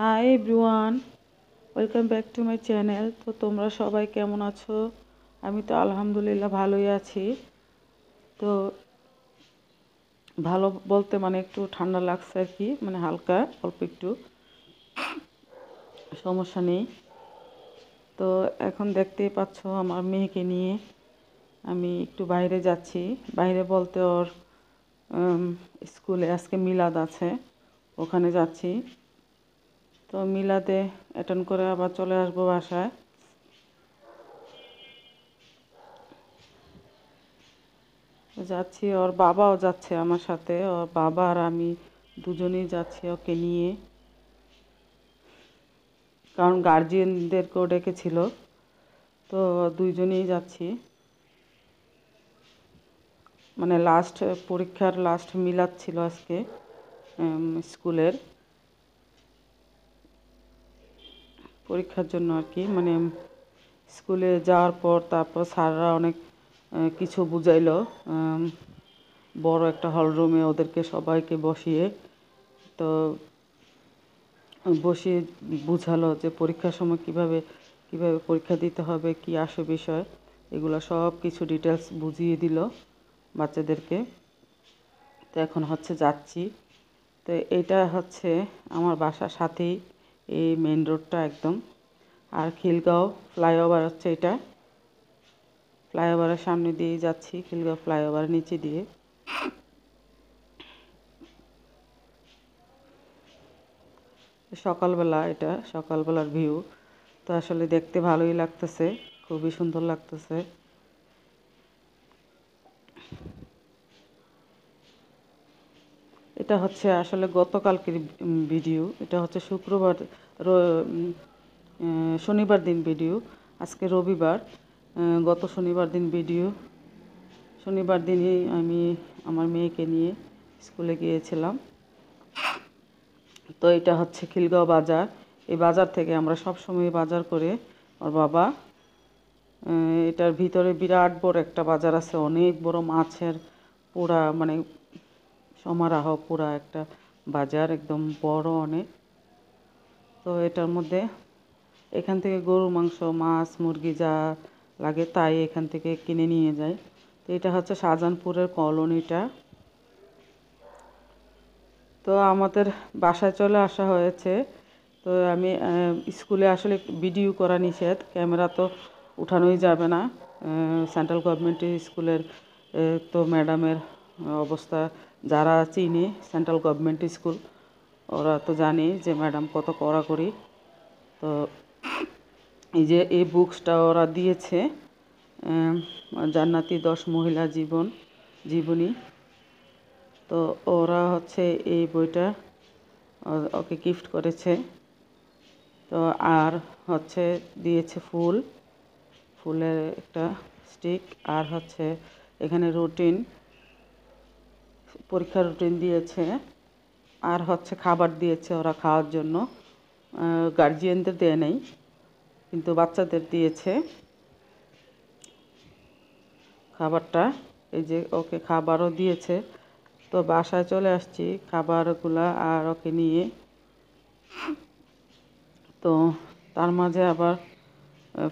high everyone welcome back to my channel তো তোমরা সবাই কেমন আছো আমি তো আলহামদুলিল্লাহ ভালোই আছি তো ভালো বলতে মানে একটু ঠান্ডা লাগছে আর কি মানে হালকা অল্প একটু সমস্যা নেই তো এখন দেখতেই পাচ্ছ আমার মেয়েকে নিয়ে আমি একটু বাইরে যাচ্ছি বাইরে বলতে ওর স্কুলে আজকে মিলাদ আছে ওখানে যাচ্ছি তো মিলাতে অ্যাটেন্ড করে আবার চলে আসবো বাসায় যাচ্ছি ওর বাবাও যাচ্ছে আমার সাথে ওর বাবা আর আমি দুজনেই যাচ্ছি ওকে নিয়ে কারণ গার্জিয়ানদেরকেও ডেকেছিল তো দুইজনেই যাচ্ছি মানে লাস্ট পরীক্ষার লাস্ট মিলাচ্ছিল আজকে স্কুলের পরীক্ষার জন্য আর কি মানে স্কুলে যাওয়ার পর তারপর স্যাররা অনেক কিছু বুঝাইল বড় একটা হলরুমে ওদেরকে সবাইকে বসিয়ে তো বসিয়ে বুঝালো যে পরীক্ষার সময় কিভাবে কিভাবে পরীক্ষা দিতে হবে কি আসে বিষয় এগুলো সব কিছু ডিটেলস বুঝিয়ে দিল বাচ্চাদেরকে তো এখন হচ্ছে যাচ্ছি তো এটা হচ্ছে আমার বাসার সাথেই এই মেন রোডটা একদম আর খিলগাঁও ফ্লাইওভার হচ্ছে এটা ফ্লাইওভারের সামনে দিয়ে যাচ্ছি খিলগাঁও ফ্লাইওভার নিচে দিয়ে সকালবেলা এটা সকালবেলার ভিউ তো আসলে দেখতে ভালোই লাগতেছে খুবই সুন্দর লাগতেছে এটা হচ্ছে আসলে গতকালকের ভিডিও এটা হচ্ছে শুক্রবার শনিবার দিন ভিডিও আজকে রবিবার গত শনিবার দিন ভিডিও শনিবার দিনই আমি আমার মেয়েকে নিয়ে স্কুলে গিয়েছিলাম তো এটা হচ্ছে খিলগাঁও বাজার এই বাজার থেকে আমরা সব সময় বাজার করে ওর বাবা এটার ভিতরে বিরাট বড় একটা বাজার আছে অনেক বড় মাছের পোড়া মানে সমারাহ পুরা একটা বাজার একদম বড় অনেক তো এটার মধ্যে এখান থেকে গরু মাংস মাছ মুরগি যা লাগে তাই এখান থেকে কিনে নিয়ে যায় তো এটা হচ্ছে শাহজাহানপুরের কলোনিটা তো আমাদের বাসায় চলে আসা হয়েছে তো আমি স্কুলে আসলে ভিডিও করা নিষেধ ক্যামেরা তো উঠানোই যাবে না সেন্ট্রাল গভর্নমেন্ট স্কুলের তো ম্যাডামের অবস্থা যারা চিনি সেন্ট্রাল গভর্নমেন্ট স্কুল ওরা তো জানি যে ম্যাডাম কত করি তো এই যে এই বুকসটা ওরা দিয়েছে জান্নাতি দশ মহিলা জীবন জীবনী তো ওরা হচ্ছে এই বইটা ওকে গিফট করেছে তো আর হচ্ছে দিয়েছে ফুল ফুলের একটা স্টিক আর হচ্ছে এখানে রুটিন পরীক্ষার রুটিন দিয়েছে আর হচ্ছে খাবার দিয়েছে ওরা খাওয়ার জন্য গার্জিয়ানদের দেয় নেই কিন্তু বাচ্চাদের দিয়েছে খাবারটা এই যে ওকে খাবারও দিয়েছে তো বাসায় চলে আসছি খাবারগুলা আর ওকে নিয়ে তো তার মাঝে আবার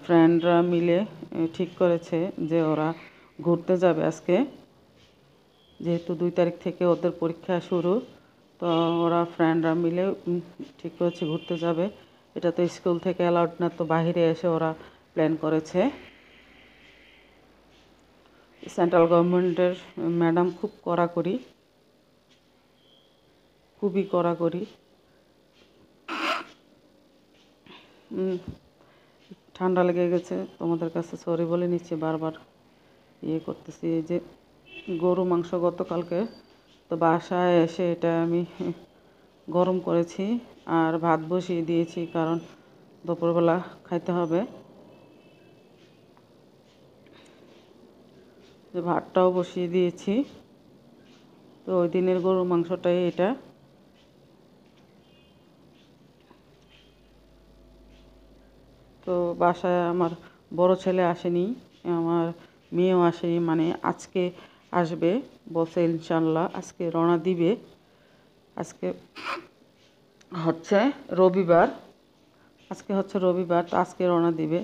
ফ্রেন্ডরা মিলে ঠিক করেছে যে ওরা ঘুরতে যাবে আজকে যেহেতু দুই তারিখ থেকে ওদের পরীক্ষা শুরু তো ওরা ফ্রেন্ডরা মিলে ঠিক করেছে ঘুরতে যাবে এটা তো স্কুল থেকে অ্যালাউড না তো বাহিরে এসে ওরা প্ল্যান করেছে সেন্ট্রাল গভর্নমেন্টের ম্যাডাম খুব কড়াকড়ি খুবই কড়াকড়ি ঠান্ডা লেগে গেছে তোমাদের কাছে সরি বলে নিচ্ছে বারবার ইয়ে করতেছি এই যে গরু মাংস গতকালকে তো বাসায় এসে এটা আমি গরম করেছি আর ভাত বসিয়ে দিয়েছি কারণ দুপুরবেলা খাইতে হবে যে ভাতটাও বসিয়ে দিয়েছি তো ওই দিনের গরু মাংসটাই এটা তো বাসায় আমার বড় ছেলে আসেনি আমার মেয়েও আসেনি মানে আজকে আসবে বসে ইনশাল্লাহ আজকে রওনা দিবে আজকে হচ্ছে রবিবার আজকে হচ্ছে রবিবার তো আজকে রওনা দিবে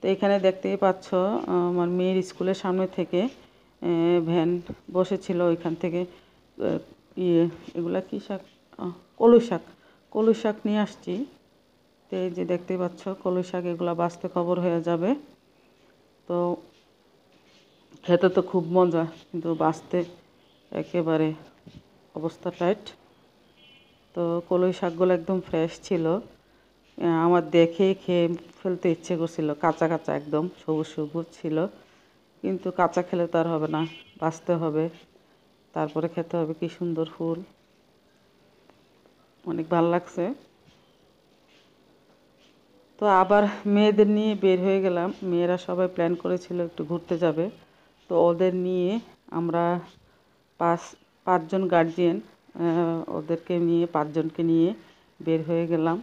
তো এখানে দেখতেই পাচ্ছ আমার মেয়ের স্কুলের সামনে থেকে ভ্যান বসেছিল ওইখান থেকে ইয়ে এগুলা কী শাক কলু শাক কলু শাক নিয়ে আসছি তো এই যে দেখতে পাচ্ছ কলু শাক এগুলা বাঁচতে খবর হয়ে যাবে তো খেতে তো খুব মজা কিন্তু বাঁচতে একেবারে অবস্থা টাইট তো কলই শাকগুলো একদম ফ্রেশ ছিল আমার দেখে খেয়ে ফেলতে ইচ্ছে করছিল কাঁচা কাঁচা একদম সবুজ সবুজ ছিল কিন্তু কাঁচা খেলে তো আর হবে না বাঁচতে হবে তারপরে খেতে হবে কি সুন্দর ফুল অনেক ভাল লাগছে তো আবার মেয়েদের নিয়ে বের হয়ে গেলাম মেয়েরা সবাই প্ল্যান করেছিল একটু ঘুরতে যাবে তো ওদের নিয়ে আমরা পাঁচ পাঁচজন গার্জিয়ান ওদেরকে নিয়ে পাঁচজনকে নিয়ে বের হয়ে গেলাম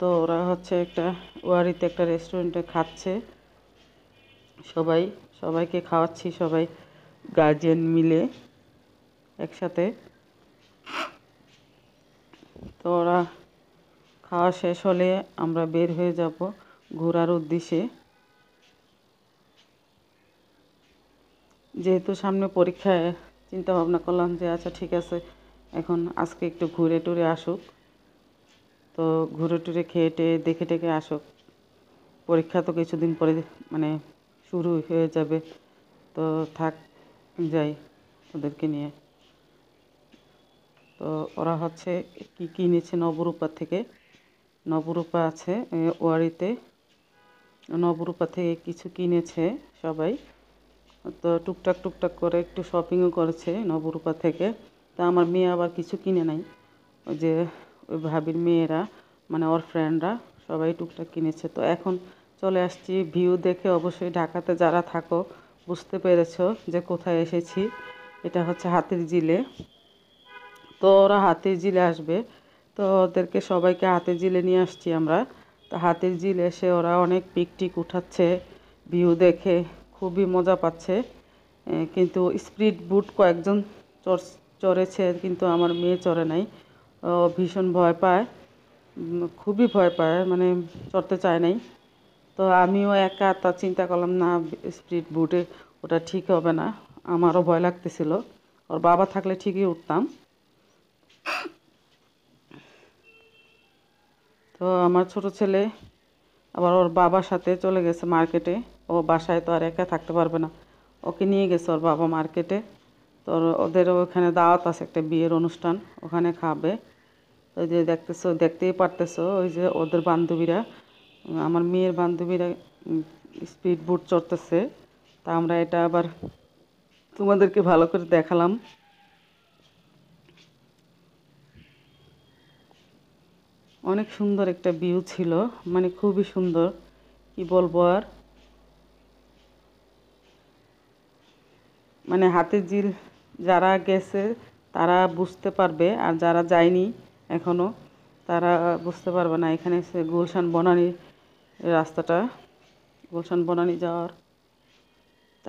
তো ওরা হচ্ছে একটা ওয়ারিতে একটা রেস্টুরেন্টে খাচ্ছে সবাই সবাইকে খাওয়াচ্ছি সবাই গার্জিয়ান মিলে একসাথে তো ওরা খাওয়া শেষ হলে আমরা বের হয়ে যাব ঘোরার উদ্দেশ্যে যেহেতু সামনে পরীক্ষায় চিন্তা ভাবনা করলাম যে আচ্ছা ঠিক আছে এখন আজকে একটু ঘুরে টুরে আসুক তো ঘুরে টুরে খেয়ে টেয়ে দেখে টেকে আসুক পরীক্ষা তো কিছুদিন পরে মানে শুরু হয়ে যাবে তো থাক যাই ওদেরকে নিয়ে তো ওরা হচ্ছে কি কিনেছে নবরূপা থেকে নবরূপা আছে ওয়ারিতে নবরূপা থেকে কিছু কিনেছে সবাই তো টুকটাক টুকটাক করে একটু শপিংও করেছে নবরূপা থেকে তা আমার মেয়ে আবার কিছু কিনে নাই ওই যে ওই ভাবির মেয়েরা মানে ওর ফ্রেন্ডরা সবাই টুকটাক কিনেছে তো এখন চলে আসছি ভিউ দেখে অবশ্যই ঢাকাতে যারা থাকো বুঝতে পেরেছ যে কোথায় এসেছি এটা হচ্ছে হাতির জিলে তো ওরা হাতির জিলে আসবে তো ওদেরকে সবাইকে হাতির জিলে নিয়ে আসছি আমরা তো হাতির জিলে এসে ওরা অনেক পিকটিক উঠাচ্ছে ভিউ দেখে খুবই মজা পাচ্ছে কিন্তু স্পিড বুট কয়েকজন চড়েছে কিন্তু আমার মেয়ে চড়ে নাই ভীষণ ভয় পায় খুবই ভয় পায় মানে চড়তে চায় নাই তো আমিও একা তা চিন্তা করলাম না স্পিড বুটে ওটা ঠিক হবে না আমারও ভয় লাগতেছিল ওর বাবা থাকলে ঠিকই উঠতাম তো আমার ছোট ছেলে আবার ওর বাবার সাথে চলে গেছে মার্কেটে ও বাসায় তো আর একা থাকতে পারবে না ওকে নিয়ে গেছে ওর বাবা মার্কেটে তো ওদের ওখানে দাওয়াত আছে একটা বিয়ের অনুষ্ঠান ওখানে খাবে ওই যে দেখতেছো দেখতেই পারতেছো ওই যে ওদের বান্ধবীরা আমার মেয়ের বান্ধবীরা স্পিড বুট চড়তেছে তা আমরা এটা আবার তোমাদেরকে ভালো করে দেখালাম অনেক সুন্দর একটা ভিউ ছিল মানে খুবই সুন্দর কি বলবো আর মানে হাতে জিল যারা গেছে তারা বুঝতে পারবে আর যারা যায়নি এখনও তারা বুঝতে পারবে না এখানে এসে গুলশান বনানি রাস্তাটা গুলশান বনানি যাওয়ার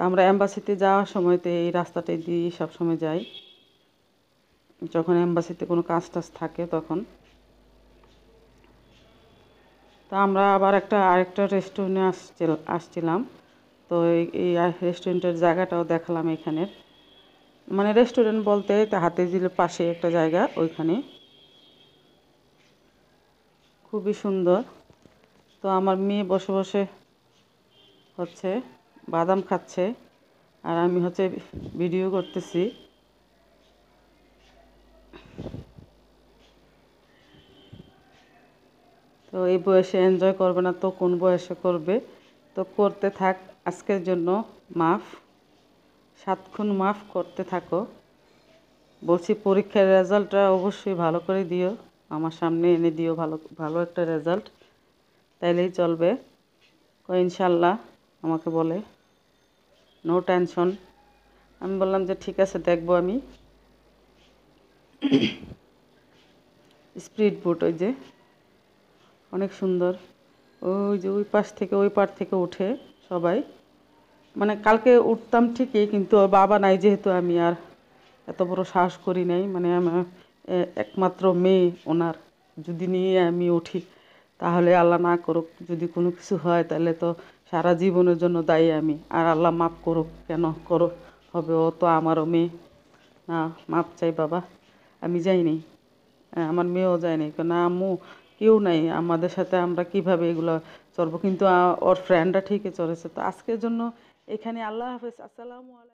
আমরা অ্যাম্বাসিতে যাওয়ার সময়তে এই রাস্তাটাই দিয়ে সময় যাই যখন অ্যাম্বাসিতে কোনো কাজ টাজ থাকে তখন তা আমরা আবার একটা আরেকটা রেস্টুরেন্টে আসছিল আসছিলাম তো এই রেস্টুরেন্টের জায়গাটাও দেখালাম এখানের মানে রেস্টুরেন্ট বলতে হাতে দিলে পাশে একটা জায়গা ওইখানে খুবই সুন্দর তো আমার মেয়ে বসে বসে হচ্ছে বাদাম খাচ্ছে আর আমি হচ্ছে ভিডিও করতেছি তো এই বয়সে এনজয় করবে না তো কোন বয়সে করবে তো করতে থাক আজকের জন্য মাফ সাতক্ষণ মাফ করতে থাকো বলছি পরীক্ষার রেজাল্টটা অবশ্যই ভালো করে দিও আমার সামনে এনে দিও ভালো ভালো একটা রেজাল্ট তাইলেই চলবে ইনশাল্লাহ আমাকে বলে নো টেনশন আমি বললাম যে ঠিক আছে দেখব আমি স্প্রিড বোট ওই যে অনেক সুন্দর ওই যে ওই পাশ থেকে ওই পার থেকে উঠে সবাই মানে কালকে উঠতাম ঠিকই কিন্তু বাবা নাই যেহেতু আমি আর এত বড় সাহস করি নাই মানে আমার একমাত্র মেয়ে ওনার যদি নিয়ে আমি উঠি তাহলে আল্লাহ না করুক যদি কোনো কিছু হয় তাহলে তো সারা জীবনের জন্য দায়ী আমি আর আল্লাহ মাফ করুক কেন করো হবে ও তো আমারও মেয়ে না মাপ চাই বাবা আমি যাইনি আমার মেয়েও যায়নি কেন আম্মু কেউ নাই আমাদের সাথে আমরা কিভাবে এগুলো চড়বো কিন্তু ওর ফ্রেন্ডরা ঠিকই চড়েছে তো আজকের জন্য এখানে আল্লাহ হাফেজ আসসালামু আলাইকুম